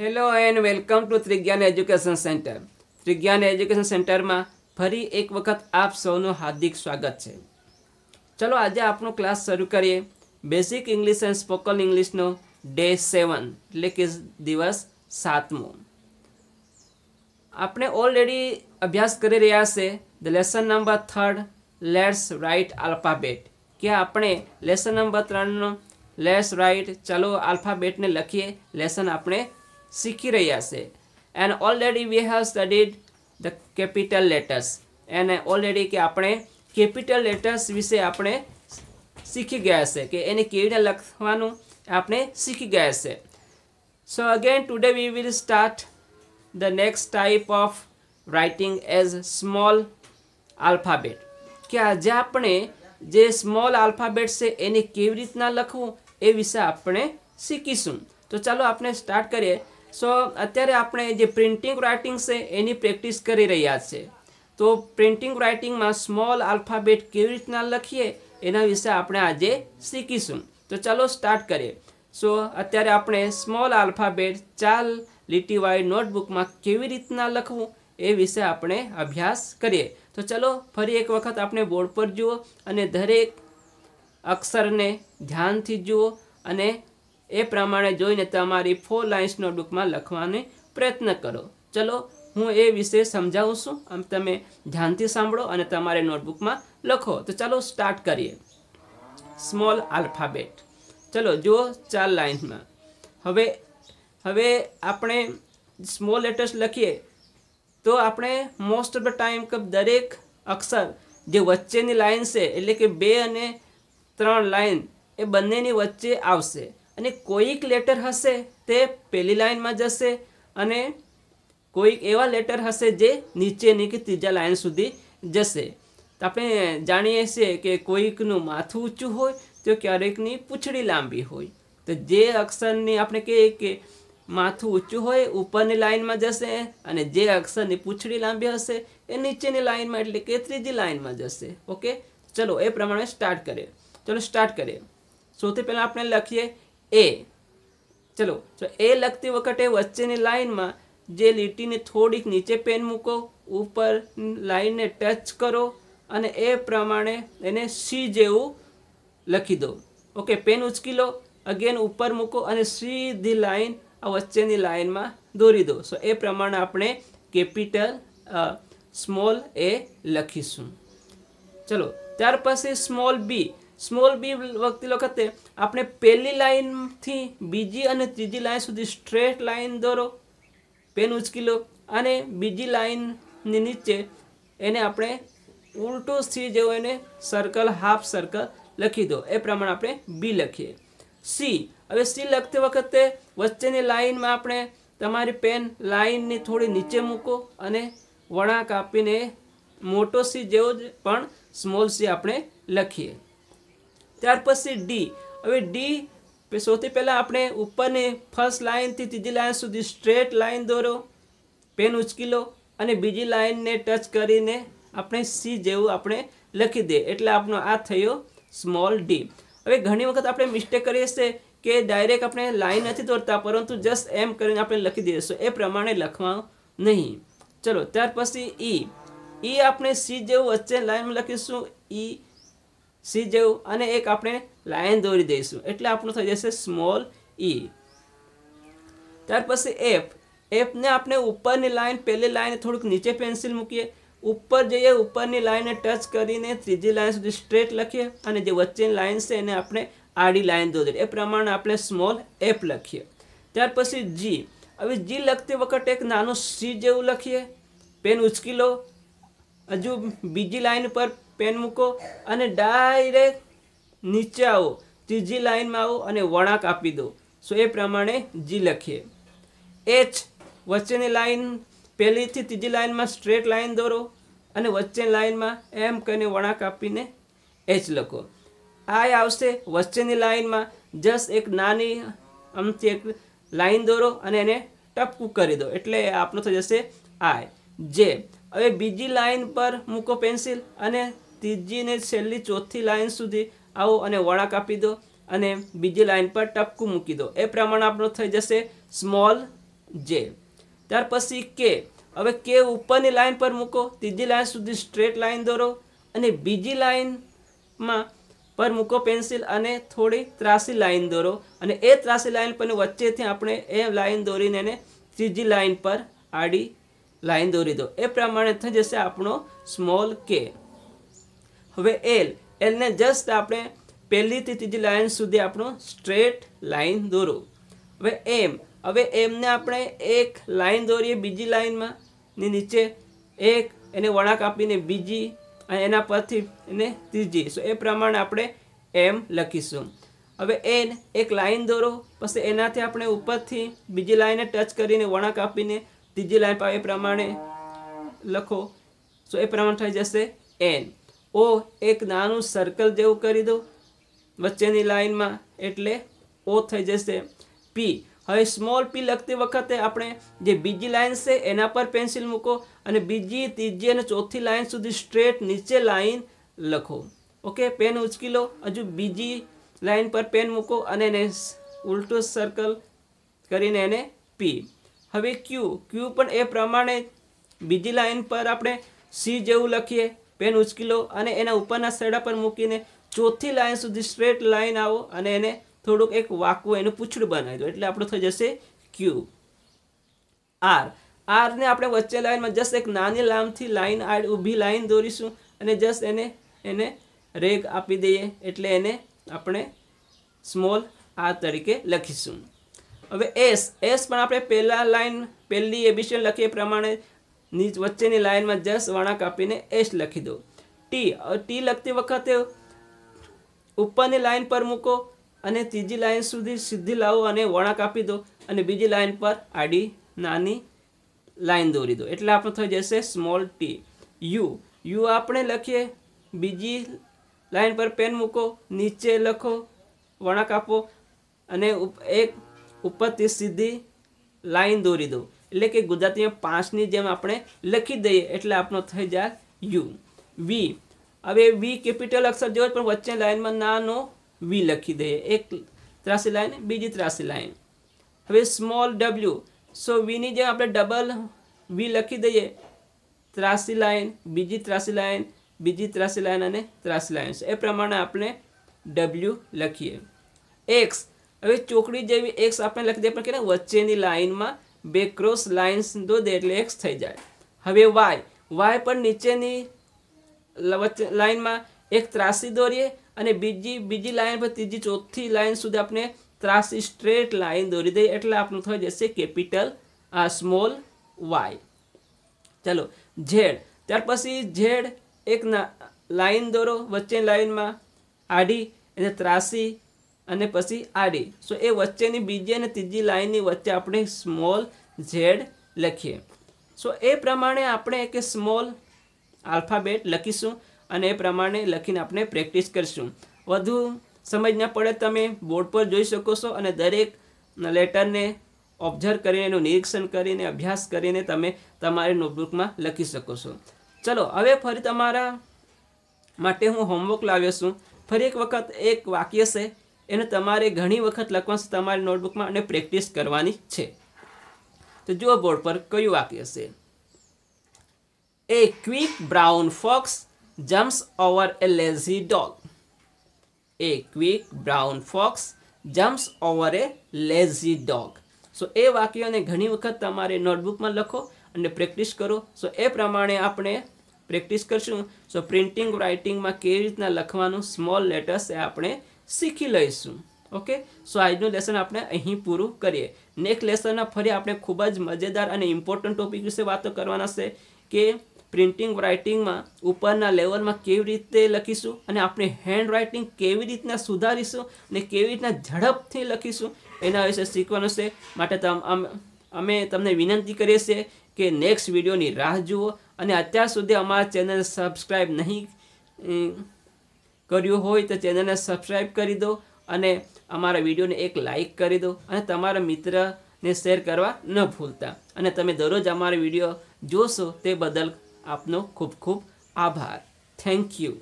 Hello and welcome to Trigyan education centre Trigyan education સેન્ટરમાં ફરી એક વખત આપ સૌનું હાર્દિક સ્વાગત છે ચલો આજે આપણો ક્લાસ શરૂ કરીએ બેસિક ઇંગ્લિશ એન્ડ સ્પોકન ઇંગ્લિશનો ડે સેવન એટલે કે દિવસ સાતમો આપણે ઓલરેડી અભ્યાસ કરી રહ્યા છે the lesson number third let's write alphabet કે આપણે લેસન નંબર ત્રણનો લેસ રાઇટ ચાલો આલ્ફાબેટને લખીએ લેસન આપણે શીખી રહ્યા છે and already we have studied the capital letters એને ઓલરેડી કે આપણે કેપિટલ લેટર્સ વિશે આપણે શીખી ગયા છે કે એને કેવી રીતે લખવાનું આપણે શીખી ગયા છે so again today we will start the next type of writing as small alphabet કે આજે આપણે જે સ્મોલ આલ્ફાબેટ છે એને કેવી રીતના લખવું એ વિશે આપણે શીખીશું તો ચાલો આપણે સ્ટાર્ટ કરીએ સો અત્યારે આપણે જે પ્રિન્ટિંગ રાઇટિંગ છે એની પ્રેક્ટિસ કરી રહ્યા છે તો પ્રિન્ટિંગ રાઇટિંગમાં સ્મોલ આલ્ફાબેટ કેવી રીતના લખીએ એના વિશે આપણે આજે શીખીશું તો ચાલો સ્ટાર્ટ કરીએ સો અત્યારે આપણે સ્મોલ આલ્ફાબેટ ચાર લીટીવાળી નોટબુકમાં કેવી રીતના લખવું એ વિશે આપણે અભ્યાસ કરીએ તો ચાલો ફરી એક વખત આપણે બોર્ડ પર જુઓ અને દરેક અક્ષરને ધ્યાનથી જુઓ અને એ પ્રમાણે જોઈને તમારી ફોર લાઇન્સનો બુકમાં લખવાનો પ્રયત્ન કરો ચલો હું એ વિશે સમજાવું છું આમ તમે ધ્યાનથી સાંભળો અને તમારે નોટબુકમાં લખો તો ચાલો સ્ટાર્ટ કરીએ સ્મોલ આલ્ફાબેટ ચલો જુઓ ચાર લાઇન્સમાં હવે હવે આપણે સ્મોલ લેટર્સ લખીએ તો આપણે મોસ્ટ ઓફ ધ ટાઈમ કે દરેક અક્ષર જે વચ્ચેની લાઇન છે એટલે કે બે અને ત્રણ લાઇન એ બંનેની વચ્ચે આવશે અને કોઈક લેટર હશે તે પહેલી લાઇનમાં જશે અને કોઈક એવા લેટર હશે જે નીચેની કે ત્રીજા લાઇન સુધી જશે આપણે જાણીએ છીએ કે કોઈકનું માથું ઊંચું હોય તો ક્યારેકની પૂંછડી લાંબી હોય તો જે અક્ષરની આપણે કહીએ કે માથું ઊંચું હોય ઉપરની લાઇનમાં જશે અને જે અક્ષરની પૂંછડી લાંબી હશે એ નીચેની લાઇનમાં એટલે કે ત્રીજી લાઇનમાં જશે ઓકે ચલો એ પ્રમાણે સ્ટાર્ટ કરીએ ચલો સ્ટાર્ટ કરીએ સૌથી પહેલાં આપણે લખીએ એ ચલો તો એ લખતી વખતે વચ્ચેની લાઇનમાં જે લીટીને થોડીક નીચે પેન મૂકો ઉપર લાઇનને ટચ કરો અને એ પ્રમાણે એને સી જેવું લખી દો ઓકે પેન ઉચકી લો અગેન ઉપર મૂકો અને સીધી લાઇન આ વચ્ચેની લાઇનમાં દોરી દો સો એ પ્રમાણે આપણે કેપિટલ સ્મોલ એ લખીશું ચલો ત્યાર પછી સ્મોલ બી સ્મોલ બી વખતી વખતે આપણે પહેલી લાઇનથી બીજી અને ત્રીજી લાઇન સુધી સ્ટ્રેટ લાઇન દોરો પેન ઉચકી લો અને બીજી લાઇનની નીચે એને આપણે ઉલટો સી જેવો એને સર્કલ હાફ સર્કલ લખી દો એ પ્રમાણે આપણે બી લખીએ સી હવે સી લખતી વખતે વચ્ચેની લાઇનમાં આપણે તમારી પેન લાઇનની થોડી નીચે મૂકો અને વળાંક આપીને મોટો સી જેવો જ પણ સ્મોલ સી આપણે લખીએ ત્યાર પછી ડી હવે ડી સૌથી પહેલાં આપણે ઉપરની ફર્સ્ટ લાઇનથી ત્રીજી લાઇન સુધી સ્ટ્રેટ લાઇન દોરો પેન ઉચકી લો અને બીજી લાઇનને ટચ કરીને આપણે સી જેવું આપણે લખી દે એટલે આપણો આ થયો સ્મોલ ડી હવે ઘણી વખત આપણે મિસ્ટેક કરીએ છીએ કે ડાયરેક્ટ આપણે લાઈન નથી દોરતા પરંતુ જસ્ટ એમ કરીને આપણે લખી દઈશું એ પ્રમાણે લખવાનું નહીં ચલો ત્યાર પછી ઈ e. ઈ e આપણે સી જેવું વચ્ચે લાઈનમાં લખીશું ઈ e સી જેવું અને એક આપણે લાઇન દોરી દઈશું એટલે આપણું થઈ જશે સ્મોલ ઈ e. ત્યાર પછી એફ એફને આપણે ઉપરની લાઈન પહેલી લાઈન થોડુંક નીચે પેન્સિલ મૂકીએ ઉપર જઈએ ઉપરની લાઇનને ટચ કરીને ત્રીજી લાઇન સુધી સ્ટ્રેટ લખીએ અને જે વચ્ચેની લાઇન છે એને આપણે આડી લાઇન દોરી એ પ્રમાણે આપણે સ્મોલ એફ લખીએ ત્યાર પછી જી હવે જી લખતી વખતે એક નાનું સી જેવું લખીએ પેન ઉચકી લો હજુ બીજી લાઈન પર પેન મૂકો અને ડાયરેક્ટ નીચે આવો ત્રીજી લાઈનમાં આવો અને વળાંક આપી દો સો એ પ્રમાણે જી લખીએ એચ વચ્ચેની લાઈન પહેલીથી ત્રીજી લાઈનમાં સ્ટ્રેટ લાઈન દોરો અને વચ્ચેની લાઈનમાં એમ કરીને વળાંક આપીને એચ લખો આ આવશે વચ્ચેની લાઇનમાં જસ્ટ એક નાની આમથી એક લાઈન દોરો અને એને ટપકું કરી દો એટલે આપણો થઈ જશે આય જે હવે બીજી લાઇન પર મૂકો પેન્સિલ અને ત્રીજીને છેલ્લી ચોથી લાઇન સુધી આવો અને વળાંક આપી દો અને બીજી લાઇન પર ટપકું મૂકી દો એ પ્રમાણે આપણો થઈ જશે સ્મોલ જે ત્યાર પછી કે હવે કે ઉપરની લાઇન પર મૂકો ત્રીજી લાઇન સુધી સ્ટ્રેટ લાઇન દોરો અને બીજી લાઇનમાં પર મૂકો પેન્સિલ અને થોડી ત્રાસી લાઇન દોરો અને એ ત્રાસી લાઇન પરની વચ્ચેથી આપણે એ લાઇન દોરીને એને ત્રીજી લાઇન પર આડી લાઈન દોરી દો એ પ્રમાણે થઈ જશે આપણો સ્મોલ કે હવે એલ એલને જસ્ટ આપણે પહેલીથી ત્રીજી લાઇન સુધી આપણો સ્ટ્રેટ લાઇન દોરો હવે એમ હવે એમને આપણે એક લાઈન દોરીએ બીજી લાઇનમાં ની નીચે એક એને વળાંક આપીને બીજી અને એના પરથી એને ત્રીજી સો એ પ્રમાણે આપણે એમ લખીશું હવે એન એક લાઈન દોરો પછી એનાથી આપણે ઉપરથી બીજી લાઈનને ટચ કરીને વળાંક આપીને ત્રીજી લાઈન પર એ પ્રમાણે લખો તો એ પ્રમાણે થઈ જશે એન ઓ એક નાનું સર્કલ જેવું કરી દો વચ્ચેની લાઈનમાં એટલે ઓ થઈ જશે પી હવે સ્મોલ પી લખતી વખતે આપણે જે બીજી લાઇન છે એના પર પેન્સિલ મૂકો અને બીજી ત્રીજી અને ચોથી લાઇન સુધી સ્ટ્રેટ નીચે લાઈન લખો ઓકે પેન ઉચકી લો હજુ બીજી લાઇન પર પેન મૂકો અને એને ઉલટું સર્કલ કરીને એને પી હવે ક્યુ ક્યુ પણ એ પ્રમાણે બીજી લાઇન પર આપણે સી જેવું લખીએ પેન ઉચકી લો અને એના ઉપરના સેડા પર મૂકીને ચોથી લાઇન સુધી સ્ટ્રેટ લાઇન આવો અને એને થોડુંક એક વાકું એનું પૂછડું બનાવી દો એટલે આપણું થઈ જશે ક્યુ આર આરને આપણે વચ્ચે લાઇનમાં જસ્ટ એક નાની લાંબથી લાઇન આડ ઊભી લાઇન દોરીશું અને જસ્ટ એને એને રેગ આપી દઈએ એટલે એને આપણે સ્મોલ આર તરીકે લખીશું હવે એસ એસ પણ આપણે પહેલાં લાઇન પહેલી એબિશન લખીએ પ્રમાણે નીચ વચ્ચેની લાઇનમાં જસ્ટ વાણા આપીને એસ લખી દો ટી ટી લખતી વખતે ઉપરની લાઇન પર મૂકો અને ત્રીજી લાઇન સુધી સીધી લાવો અને વળાંક આપી દો અને બીજી લાઇન પર આડી નાની લાઇન દોરી દો એટલે આપણું થઈ જશે સ્મોલ ટી યુ યુ આપણે લખીએ બીજી લાઇન પર પેન મૂકો નીચે લખો વળાંક આપો અને એક ઉપરથી સીધી લાઈન દોરી દઉં એટલે કે ગુજરાતીમાં પાંચની જેમ આપણે લખી દઈએ એટલે આપણો થઈ જાય યુ વી હવે વી કેપિટલ અક્ષર જેવો પણ વચ્ચે લાઇનમાં નાનો વી લખી દઈએ એક ત્રાસી લાઈન બીજી ત્રાસી લાઈન હવે સ્મોલ ડબલ્યુ સો વીની જેમ આપણે ડબલ વી લખી દઈએ ત્રાસી લાઈન બીજી ત્રાસી લાઈન બીજી ત્રાસી લાઈન અને ત્રાસી લાઈન એ પ્રમાણે આપણે ડબલ્યુ લખીએ એક્સ હવે ચોકડી જેવી એક્સ આપણે લખી દે પણ કે વચ્ચેની લાઇનમાં બે ક્રોસ લાઇન્સ દો દે એટલે એક્સ થઈ જાય હવે વાય વાય પણ નીચેની વચ્ચે લાઇનમાં એક ત્રાસી દોરીએ અને બીજી બીજી લાઇન પર ત્રીજી ચોથી લાઇન સુધી આપણે ત્રાસી સ્ટ્રેટ લાઇન દોરી દઈએ એટલે આપણું થઈ જશે કેપિટલ આ સ્મોલ વાય ચાલો ઝેડ ત્યાર પછી ઝેડ એક લાઇન દોરો વચ્ચે લાઇનમાં આડી એટલે ત્રાસી અને પછી આડી સો એ વચ્ચેની બીજી અને ત્રીજી લાઇનની વચ્ચે આપણે સ્મોલ ઝેડ લખીએ સો એ પ્રમાણે આપણે એક સ્મોલ આલ્ફાબેટ લખીશું અને એ પ્રમાણે લખીને આપણે પ્રેક્ટિસ કરીશું વધુ સમજ ન પડે તમે બોર્ડ પર જોઈ શકો છો અને દરેક લેટરને ઓબ્ઝર્વ કરીને એનું નિરીક્ષણ કરીને અભ્યાસ કરીને તમે તમારી નોટબુકમાં લખી શકો છો ચલો હવે ફરી તમારા માટે હું હોમવર્ક લાવ્યો છું ફરી એક વખત એક વાક્ય છે એને તમારે ઘણી વખત લખવાનું છે તમારી નોટબુકમાં અને પ્રેક્ટિસ કરવાની છે તો જુઓ બોર્ડ પર કયું વાક્ય છે a quick brown fox jumps over a lazy dog a quick brown fox jumps over a lazy dog so એ વાક્યોને ઘણી વખત તમારે નોટબુકમાં લખો અને પ્રેક્ટિસ કરો સો એ પ્રમાણે આપણે પ્રેક્ટિસ કરશું સો પ્રિન્ટિંગ રાઇટિંગમાં કેવી રીતના લખવાનું સ્મોલ લેટર્સ એ આપણે શીખી લઈશું ઓકે સો આજનું લેસન આપણે અહીં પૂરું કરીએ નેક્સ્ટ લેસનમાં ફરી આપણે ખૂબ જ મજેદાર અને ઇમ્પોર્ટન્ટ ટોપિક વિશે વાતો કરવાના છે કે પ્રિન્ટિંગ રાઇટિંગમાં ઉપરના લેવલમાં કેવી રીતે લખીશું અને આપણે હેન્ડ રાઇટિંગ કેવી રીતના સુધારીશું અને કેવી રીતના ઝડપથી લખીશું એના વિશે શીખવાનું છે માટે અમે તમને વિનંતી કરીએ છીએ કે નેક્સ્ટ વિડીયોની રાહ જુઓ અને અત્યાર સુધી અમારા ચેનલ સબસ્ક્રાઈબ નહીં કર્યું હોય તો ચેનલને સબસ્ક્રાઈબ કરી દો અને અમારા વિડીયોને એક લાઇક કરી દો અને તમારા મિત્રને શેર કરવા ન ભૂલતા અને તમે દરરોજ અમારા વિડીયો જોશો તે બદલ આપનો ખૂબ ખૂબ આભાર થેન્ક યુ